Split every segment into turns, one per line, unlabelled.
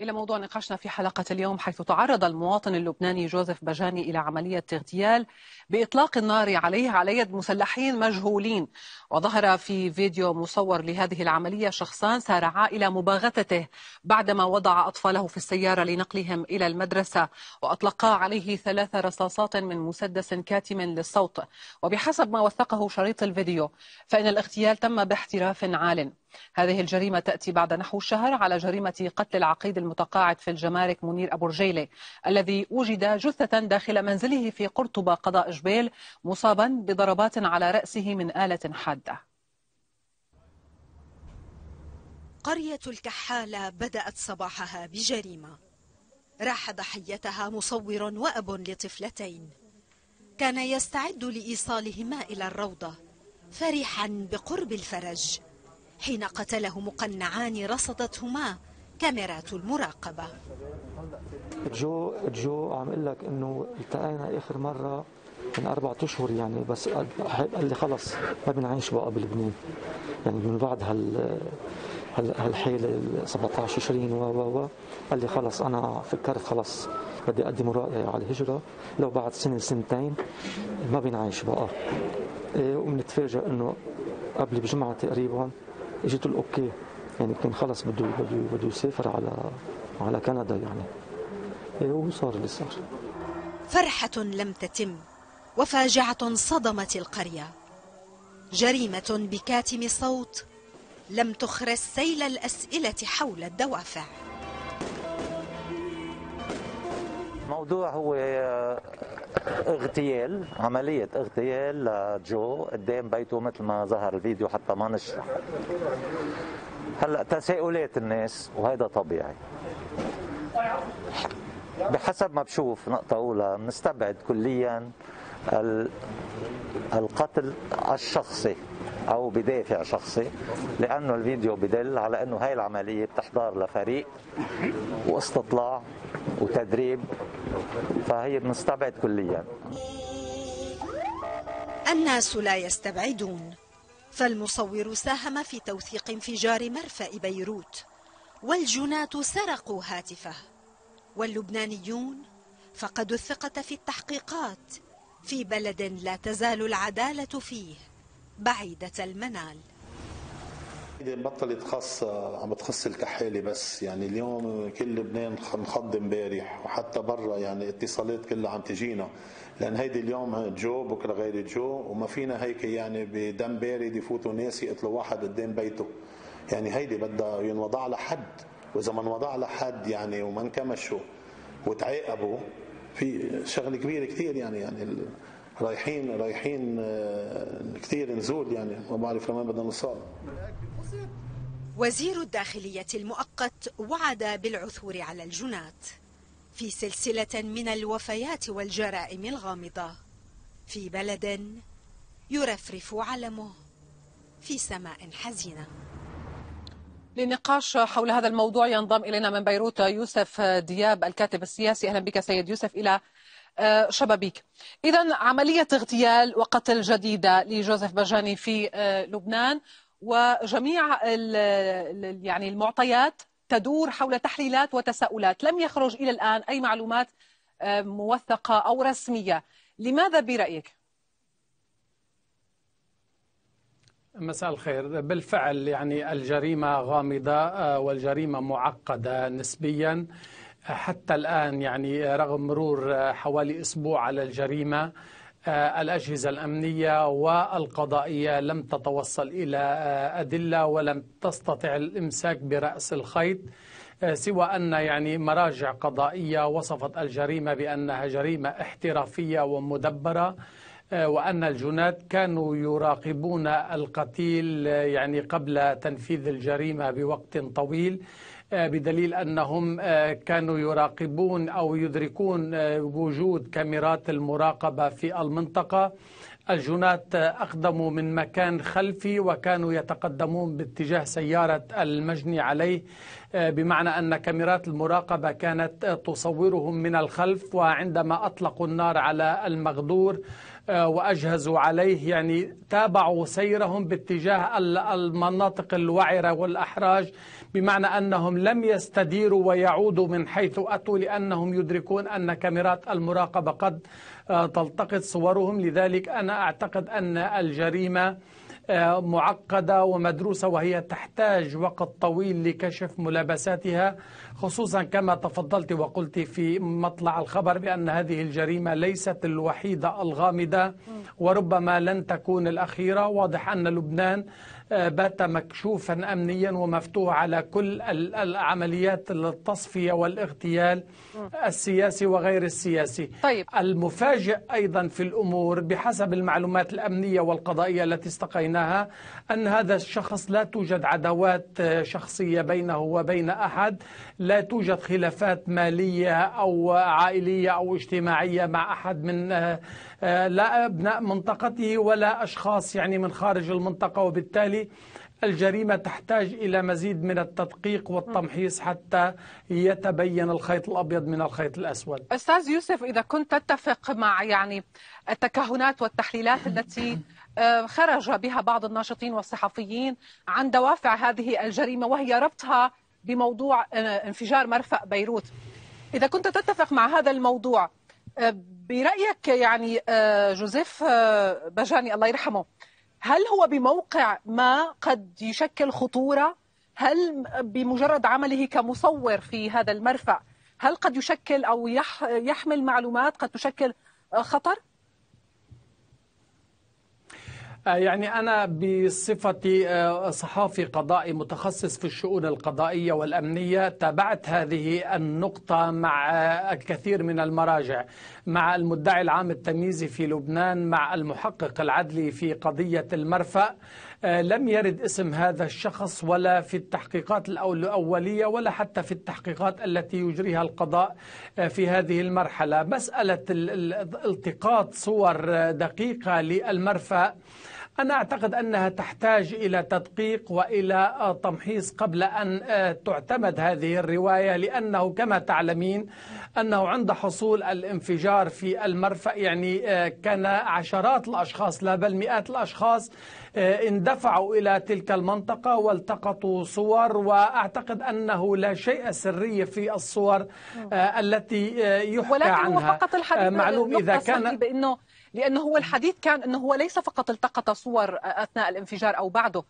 إلى موضوع نقاشنا في حلقة اليوم حيث تعرض المواطن اللبناني جوزيف بجاني إلى عملية اغتيال بإطلاق النار عليه على يد مسلحين مجهولين وظهر في فيديو مصور لهذه العملية شخصان سارعا إلى مباغتته بعدما وضع أطفاله في السيارة لنقلهم إلى المدرسة وأطلقا عليه ثلاث رصاصات من مسدس كاتم للصوت وبحسب ما وثقه شريط الفيديو فإن الاغتيال تم باحتراف عال هذه الجريمة تأتي بعد نحو شهر على جريمة قتل العقيد المتقاعد في الجمارك منير أبو رجيلة الذي وجد جثة داخل منزله في قرطبة قضاء جبيل مصابا بضربات على رأسه من آلة حادة
قرية الكحالة بدأت صباحها بجريمة راح ضحيتها مصور وأب لطفلتين كان يستعد لإيصالهما إلى الروضة فرحا بقرب الفرج حين قتله مقنعان رصدتهما كاميرات المراقبة
جو جو عم اقول لك انه التقينا اخر مرة من اربع أشهر يعني بس قال لي خلص ما بنعيش بقى بلبنان يعني من بعد هال هالحيلة 17 20 و و و قال لي خلص أنا فكرت خلص بدي أقدم رأي على الهجرة لو بعد سنة سنتين ما بنعيش بقى إيه، ومنتفاجئ إنه قبل بجمعة تقريبا اجت الاوكي يعني كان خلص بده بده بده يسافر على على كندا يعني إيه، وصار اللي صار
فرحة لم تتم وفاجعة صدمت القرية جريمة بكاتم صوت لم تخرس سيل الأسئلة حول الدوافع
الموضوع هو اغتيال عملية اغتيال لجو قدام بيته مثل ما ظهر الفيديو حتى ما نشرح هلا تساؤلات الناس وهذا طبيعي بحسب ما بشوف نقطة أولى بنستبعد كليا القتل الشخصي أو بدافع شخصي لأنه الفيديو بدل على أنه هاي العملية بتحضار لفريق واستطلاع وتدريب فهي بنستبعد كليا
الناس لا يستبعدون فالمصور ساهم في توثيق انفجار مرفأ بيروت والجنات سرقوا هاتفه واللبنانيون فقدوا الثقة في التحقيقات في بلد لا تزال العدالة فيه بعيدة المنال
كده بطلت خاصة عم تخص الكحاله بس يعني اليوم كل لبنان نخض امبارح وحتى برا يعني اتصالات كلها عم تجينا لان هيدي اليوم جو بكره غير جو وما فينا هيك يعني بدم بارد يفوتوا ناس يقتلوا واحد قدام بيته يعني هيدي بدها ينوضع لها حد واذا ما انوضع لها حد يعني وما انكمشوا وتعاقبوا في شغله كبيره كثير يعني يعني رايحين رايحين آه، كثير نزول يعني ما بعرف لما بدنا نوصل
وزير الداخلية المؤقت وعد بالعثور على الجنات في سلسلة من الوفيات والجرائم الغامضة في بلد يرفرف علمه في سماء حزينة للنقاش حول هذا الموضوع ينضم إلينا
من بيروت يوسف دياب الكاتب السياسي أهلا بك سيد يوسف إلى آه، شبابيك إذا عملية اغتيال وقتل جديدة لجوزيف بجاني في آه، لبنان وجميع يعني المعطيات تدور حول تحليلات وتساؤلات لم يخرج إلى الآن أي معلومات آه، موثقة أو رسمية لماذا برأيك؟
مساء الخير بالفعل يعني الجريمة غامضة آه، والجريمة معقدة نسبيا حتى الآن يعني رغم مرور آه، حوالي أسبوع على الجريمة آه، الأجهزة الأمنية والقضائية لم تتوصل إلى آه، أدلة ولم تستطع الإمساك برأس الخيط آه، سوى أن يعني مراجع قضائية وصفت الجريمة بأنها جريمة احترافية ومدبرة وأن الجنات كانوا يراقبون القتيل يعني قبل تنفيذ الجريمة بوقت طويل آه، بدليل أنهم آه، كانوا يراقبون أو يدركون آه، وجود كاميرات المراقبة في المنطقة الجنات أقدموا من مكان خلفي وكانوا يتقدمون باتجاه سيارة المجني عليه بمعنى أن كاميرات المراقبة كانت تصورهم من الخلف وعندما أطلقوا النار على المغدور وأجهزوا عليه يعني تابعوا سيرهم باتجاه المناطق الوعرة والأحراج بمعنى أنهم لم يستديروا ويعودوا من حيث أتوا لأنهم يدركون أن كاميرات المراقبة قد آه، تلتقط صورهم لذلك أنا أعتقد أن الجريمة آه، معقدة ومدروسة وهي تحتاج وقت طويل لكشف ملابساتها خصوصا كما تفضلت وقلت في مطلع الخبر بأن هذه الجريمة ليست الوحيدة الغامضة وربما لن تكون الأخيرة واضح أن لبنان آه، بات مكشوفا أمنيا ومفتوح على كل العمليات التصفية والاغتيال السياسي وغير السياسي طيب. المفاجئ أيضا في الأمور بحسب المعلومات الأمنية والقضائية التي استقيناها أن هذا الشخص لا توجد عداوات آه، شخصية بينه وبين أحد لا توجد خلافات مالية أو عائلية أو اجتماعية مع أحد من آه، آه، لا أبناء منطقته ولا أشخاص يعني من خارج المنطقة وبالتالي الجريمة تحتاج إلى مزيد من التدقيق والتمحيص حتى يتبين الخيط الأبيض من الخيط الأسود
أستاذ يوسف إذا كنت تتفق مع يعني التكهنات والتحليلات التي آه، خرج بها بعض الناشطين والصحفيين عن دوافع هذه الجريمة وهي ربطها بموضوع آه، انفجار مرفأ بيروت إذا كنت تتفق مع هذا الموضوع آه، برأيك يعني آه، جوزيف آه، بجاني الله يرحمه هل هو بموقع ما قد يشكل خطورة هل بمجرد عمله كمصور في هذا المرفأ هل قد يشكل أو يحمل معلومات قد تشكل خطر؟
آه، يعني أنا بصفتي آه، صحافي قضائي متخصص في الشؤون القضائية والأمنية تابعت هذه النقطة مع آه، الكثير من المراجع مع المدعي العام التمييزي في لبنان مع المحقق العدلي في قضية المرفأ آه، لم يرد اسم هذا الشخص ولا في التحقيقات الأولية ولا حتى في التحقيقات التي يجريها القضاء آه، في هذه المرحلة مسألة التقاط صور دقيقة للمرفأ أنا أعتقد أنها تحتاج إلى تدقيق وإلى تمحيص قبل أن آه، تعتمد هذه الرواية لأنه كما تعلمين أنه عند حصول الانفجار في المرفأ يعني آه، كان عشرات الأشخاص لا بل مئات الأشخاص آه، اندفعوا إلى تلك المنطقة والتقطوا صور وأعتقد أنه لا شيء سري في الصور التي يحكى ولكن عنها ولكن فقط الحديث معلوم إذا كان
بأنه لأنه هو الحديث كان أنه هو ليس فقط التقط صور آه، أثناء الانفجار أو بعده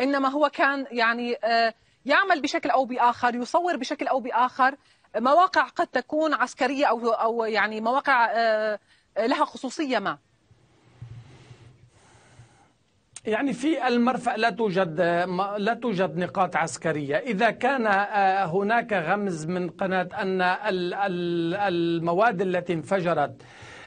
إنما هو كان يعني آه، يعمل بشكل أو بآخر يصور بشكل أو بآخر مواقع قد تكون عسكرية أو, أو يعني مواقع آه، لها خصوصية ما
يعني في المرفأ لا توجد لا توجد نقاط عسكرية إذا كان هناك غمز من قناة أن المواد التي انفجرت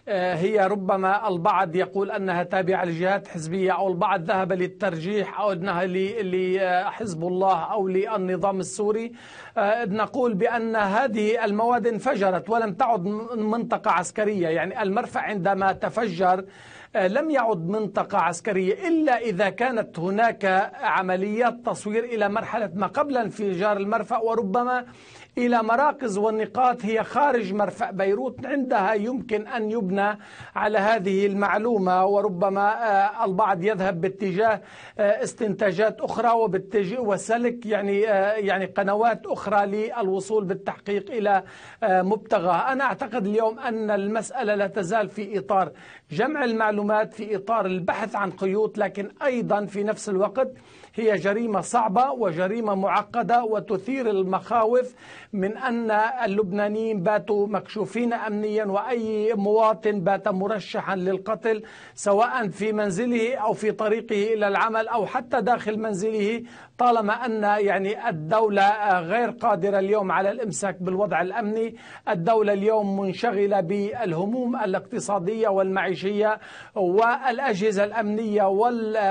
آه، هي ربما البعض يقول أنها تابعة لجهات حزبية أو البعض ذهب للترجيح أو أنها لحزب آه، الله أو للنظام السوري آه، نقول بأن هذه المواد انفجرت ولم تعد منطقة عسكرية يعني المرفأ عندما تفجر لم يعد منطقة عسكرية إلا إذا كانت هناك عمليات تصوير إلى مرحلة ما قبل انفجار المرفأ وربما إلى مراكز والنقاط هي خارج مرفأ بيروت عندها يمكن أن يبنى على هذه المعلومة وربما آه، البعض يذهب باتجاه آه، استنتاجات أخرى وباتجاه وسلك يعني آه، يعني قنوات أخرى للوصول بالتحقيق إلى مبتغاه أنا أعتقد اليوم أن المسألة لا تزال في إطار جمع المعلومات في إطار البحث عن قيود لكن أيضا في نفس الوقت هي جريمة صعبة وجريمة معقدة وتثير المخاوف من أن اللبنانيين باتوا مكشوفين أمنيا وأي مواطن بات مرشحا للقتل سواء في منزله أو في طريقه إلى العمل أو حتى داخل منزله طالما أن يعني الدولة غير قادرة اليوم على الإمساك بالوضع الأمني الدولة اليوم منشغلة بالهموم الاقتصادية والمعيشية الجيشية والأجهزة الأمنية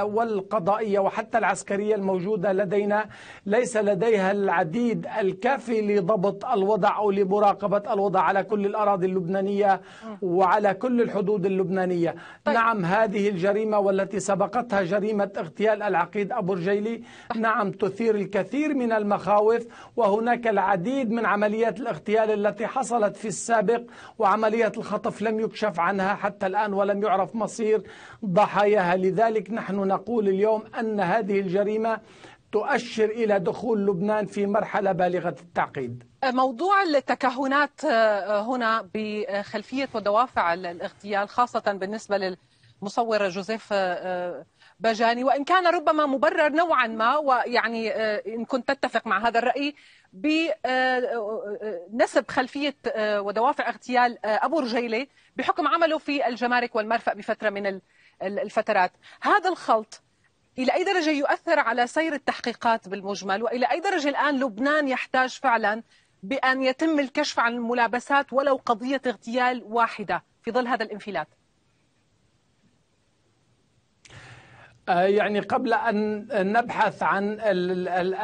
والقضائية وحتى العسكرية الموجودة لدينا ليس لديها العديد الكافي لضبط الوضع أو لمراقبة الوضع على كل الأراضي اللبنانية وعلى كل الحدود اللبنانية طيب. نعم هذه الجريمة والتي سبقتها جريمة اغتيال العقيد أبو رجيلي نعم تثير الكثير من المخاوف وهناك العديد من عمليات الاغتيال التي حصلت في السابق وعمليات الخطف لم يكشف عنها حتى الآن ولم يعرف مصير ضحاياها لذلك نحن نقول اليوم أن هذه الجريمة تؤشر إلى دخول لبنان في مرحلة بالغة التعقيد
موضوع التكهنات آه، هنا بخلفية ودوافع الاغتيال خاصة بالنسبة للمصور جوزيف آه، آه، بجاني وإن كان ربما مبرر نوعا ما ويعني آه، إن كنت تتفق مع هذا الرأي بنسب آه، آه، خلفية ودوافع اغتيال أبو رجيلة بحكم عمله في الجمارك والمرفأ بفترة من الفترات هذا الخلط إلى أي درجة يؤثر على سير التحقيقات بالمجمل وإلى أي درجة الآن لبنان يحتاج فعلا بأن يتم الكشف عن الملابسات ولو قضية اغتيال واحدة في ظل هذا الانفلات
آه، يعني قبل أن نبحث عن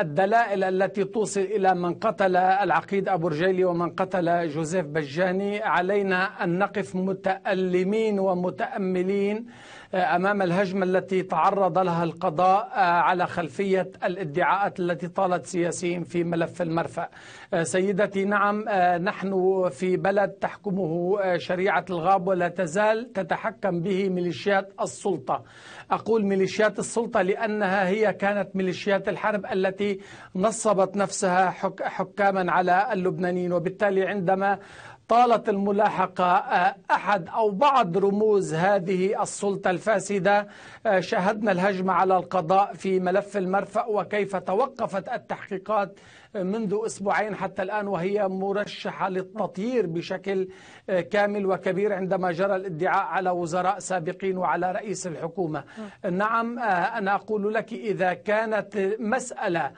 الدلائل التي توصل إلى من قتل العقيد أبو رجيلي ومن قتل جوزيف بجاني علينا أن نقف متألمين ومتأملين آه، أمام الهجمة التي تعرض لها القضاء آه، على خلفية الادعاءات التي طالت سياسيين في ملف المرفأ سيدتي نعم نحن في بلد تحكمه شريعة الغاب ولا تزال تتحكم به ميليشيات السلطة أقول ميليشيات ميليشيات السلطة لأنها هي كانت ميليشيات الحرب التي نصبت نفسها حك حكاما على اللبنانيين وبالتالي عندما طالت الملاحقة آه، أحد أو بعض رموز هذه السلطة الفاسدة آه، شاهدنا الهجمة على القضاء في ملف المرفأ وكيف توقفت التحقيقات آه، منذ أسبوعين حتى الآن وهي مرشحة للتطيير بشكل كامل وكبير عندما جرى الادعاء على وزراء سابقين وعلى رئيس الحكومة نعم, نعم، أنا أقول لك إذا كانت مسألة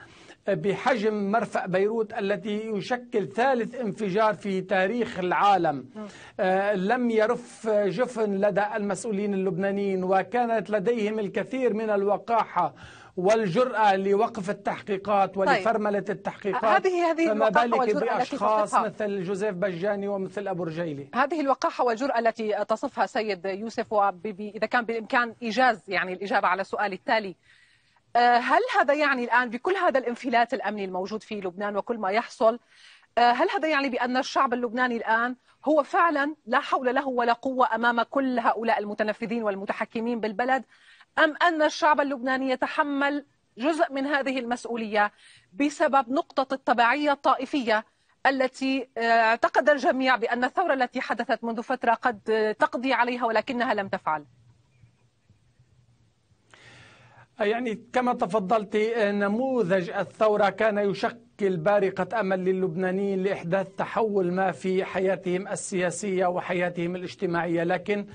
بحجم مرفأ بيروت التي يشكل ثالث انفجار في تاريخ العالم نعم. آه، لم يرف جفن لدى المسؤولين اللبنانيين وكانت لديهم الكثير من الوقاحة والجرأة لوقف التحقيقات طيب. ولفرملة طيب. التحقيقات هذه هذه فما بالك بأشخاص مثل جوزيف بجاني ومثل أبو رجيلي
هذه الوقاحة والجرأة التي تصفها سيد يوسف وإذا كان بالإمكان إيجاز يعني الإجابة على سؤالي التالي آه، هل هذا يعني الآن بكل هذا الانفلات الأمني الموجود في لبنان وكل ما يحصل آه، هل هذا يعني بأن الشعب اللبناني الآن هو فعلا لا حول له ولا قوة أمام كل هؤلاء المتنفذين والمتحكمين بالبلد أم أن الشعب اللبناني يتحمل جزء من هذه المسؤولية بسبب نقطة الطبيعية الطائفية التي آه، اعتقد الجميع بأن الثورة التي حدثت منذ فترة قد تقضي عليها ولكنها لم تفعل
يعني كما تفضلت آه، نموذج الثورة كان يشكل تشكل بارقة أمل للبنانيين لإحداث تحول ما في حياتهم السياسية وحياتهم الاجتماعية لكن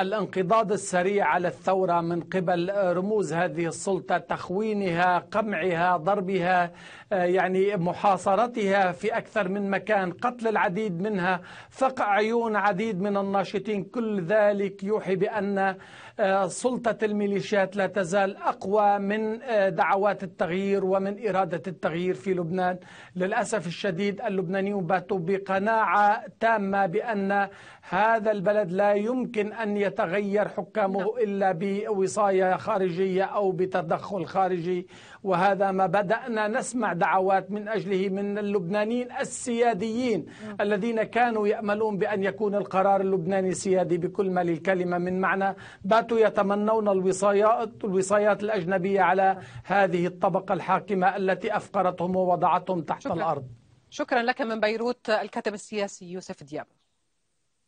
الانقضاض السريع على الثورة من قبل رموز هذه السلطة تخوينها قمعها ضربها آه، يعني محاصرتها في أكثر من مكان قتل العديد منها فقع عيون عديد من الناشطين كل ذلك يوحي بأن آه، سلطة الميليشيات لا تزال أقوى من آه، دعوات التغيير ومن إرادة التغيير في لبنان للأسف الشديد اللبنانيون باتوا بقناعة تامة بأن هذا البلد لا يمكن أن يتغير حكامه نعم. إلا بوصاية خارجية أو بتدخل خارجي وهذا ما بدأنا نسمع دعوات من أجله من اللبنانيين السياديين نعم. الذين كانوا يأملون بأن يكون القرار اللبناني سيادي بكل ما للكلمة من معنى باتوا يتمنون الوصايات, الوصايات الأجنبية على هذه الطبقة الحاكمة التي أفقرتهم ووضعتهم تحت شكرا. الأرض
شكرا لك من بيروت الكاتب السياسي يوسف دياب